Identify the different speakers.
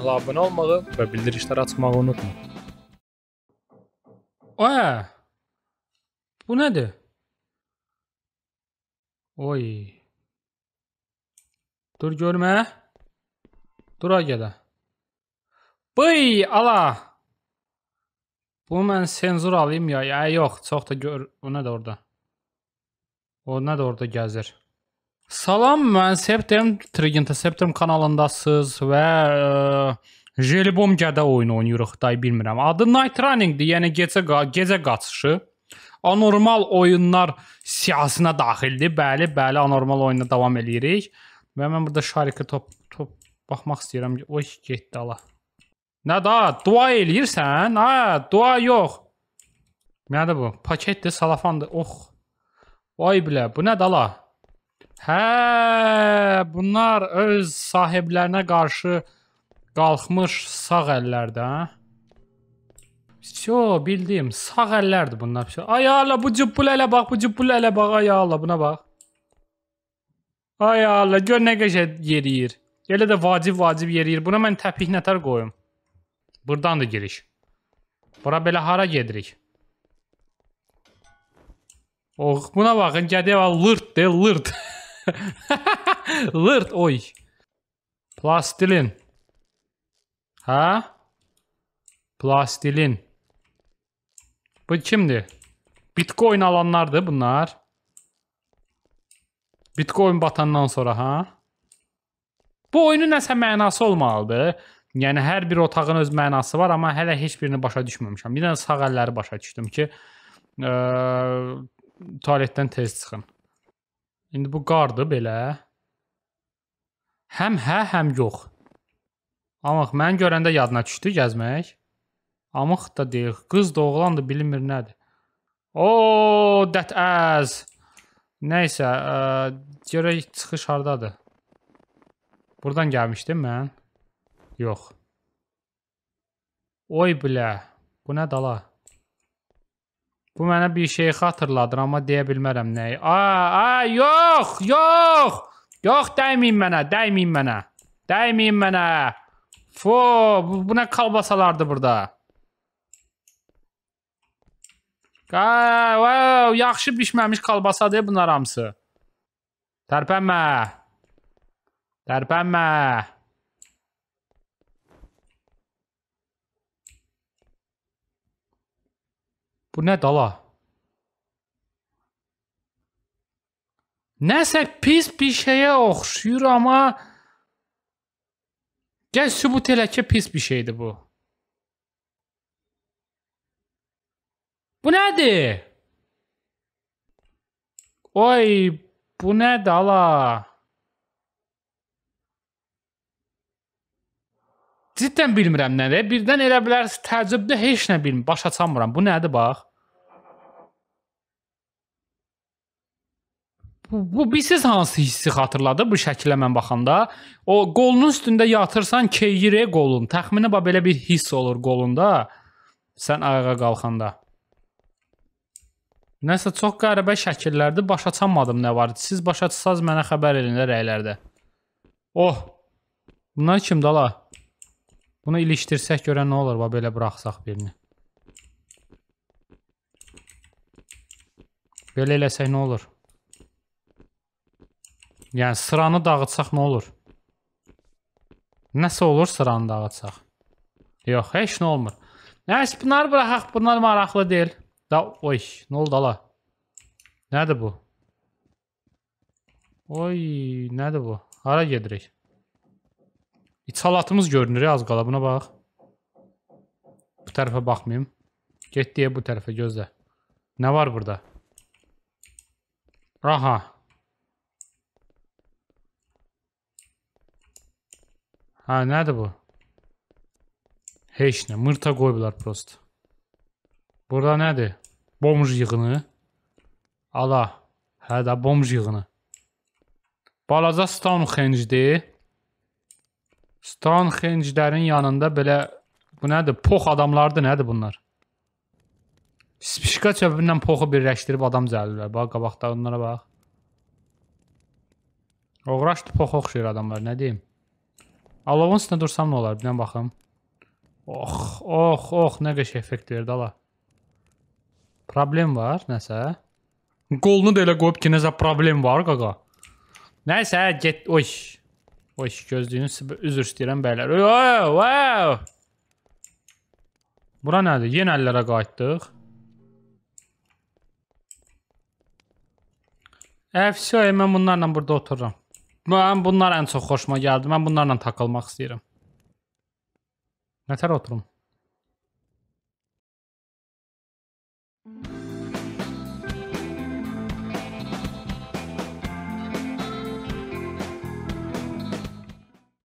Speaker 1: kanala abunə olmağı və bildirişləri açmağı unutma. Ə! Bu nədir? Oy. Dur görmə. Dur ay gədə. Bıy, ala. Bu mən senzur alayım ya? Ya yox, çox da gör, bu nə də orada. O nə də orada gəzir. Salam, mən Septem, Trigenta Septem kanalındasınız və ə, e, Jelibom gədə oyunu oynayırıq, day bilmirəm. Adı Night Running-dir, yəni gecə gecə qaçışı. Anormal oyunlar siyasına daxildir. Bəli, bəli, anormal oyuna davam eləyirik. Və mən burada Şarikə top top baxmaq istəyirəm. Oy, getdi ala. Nə da, dua eləyirsən? Hə, dua yox. Nədir bu? Paketdir, salafandır. Ox. Vay bilə, bu nədir ala? Hə, bunlar öz sahiblərinə qarşı qalxmış sağ əllərdə, hə? Всё, bildim. Sağ əllərdir bunlar. Всё. Ay Allah, bu cübbül ələ bax, bu cübbül ələ bax, ay Allah, buna bax. Ay Allah, gör nə qəşəng yeriyir. Elə də vacib-vacib yeriyir. Buna mən təpik nətər qoyum. Burdan da giriş. Bura belə hara gedirik? Oh, buna baxın, gədə lırt de, lırt. Lırt oy. Plastilin. Ha? Plastilin. Bu kimdir? Bitcoin alanlardır bunlar. Bitcoin batandan sonra ha? Bu oyunun nəsə mənası olmalıdır. Yəni hər bir otağın öz mənası var, amma hələ heç birini başa düşməmişəm. Bir dənə sağ əlləri başa düşdüm ki, ə, tualetdən tez çıxın. İndi bu qardır belə. Həm hə, həm yox. Amıq mən görəndə yadına düşdü gəzmək. Amıq da deyir, qız da oğlan da bilinmir nədir. O, that as. Nəysə, ə, görək çıxış hardadır. Burdan gəlmişdim mən. Yox. Oy bilə. Bu nə dala? Bu mənə bir şeyi xatırladır, amma deyə bilmərəm nəyi. A, a, yox, yox. Yox, dəyməyin mənə, dəyməyin mənə. Dəyməyin mənə. Fo, bu, bu nə kalbasalardı burada? Qay, wow, yaxşı bişməmiş kalbasadır bunlar hamısı. Tərpənmə. Tərpənmə. Bu nə dala? Nəsə pis bir şeyə oxşuyur, amma gəl sübut elə ki, pis bir şeydir bu. Bu nədir? Oy, bu nədir ala? ciddən bilmirəm nədir. Birdən elə bilər təəccübdə heç nə bilmirəm, başa salmıram. Bu nədir bax? Bu, bu bilirsiz hansı hissi xatırladır bu şəkilə mən baxanda? O qolunun üstündə yatırsan, keyirə qolun. Təxminən bax belə bir hiss olur qolunda. Sən ayağa qalxanda. Nəsə çox qəribə şəkillərdir, başa çatmadım nə var. Siz başa çıxsaz mənə xəbər edin də rəylərdə. Oh. Bunlar kimdəlar? Bunu ilişdirsək görə nə olur? Va, belə buraxsaq birini. Belə eləsək nə olur? Yəni, sıranı dağıtsaq nə olur? Nəsə olur sıranı dağıtsaq? Yox, heç nə olmur. Nəsə, bunları bıraxaq, bunlar maraqlı deyil. Da, oy, nə oldu ala? Nədir bu? Oy, nədir bu? Hara gedirik? İçalatımız e, görünür, az qala buna bax. Bu tərəfə baxmayım. Get deyə bu tərəfə gözlə. Nə var burada? Aha. Ha, nədir bu? Heç nə, mırta qoyublar prost. Burada nədir? Bomj yığını. Ala. Hə də bomj yığını. Balaca Stonehenge-dir. Stonehenge-dərin yanında belə bu nədir? Pox adamlardır, nədir bunlar? Spişka çöpündən poxu birləşdirib adam cəlirlər. Bax qabaqda onlara bax. Oğraşdı pox oxşuyur adamlar, nə deyim? Alovun üstündə dursam nə olar? Bir dənə baxım. Ox, ox, ox, nə qəşəng effekt verdi ala. Problem var, nəsə? Qolunu da elə qoyub ki, nəsə problem var qaqa. Nəysə, get, oy. O iş gözlüyünüz üzr istəyirəm bəylər. Wow, wow. Bura nədir? Yenə əllərə qayıtdıq. Əfsiyə, mən bunlarla burada otururam. Mən bunlar ən çox xoşuma gəldi. Mən bunlarla takılmaq istəyirəm. Nətər oturum?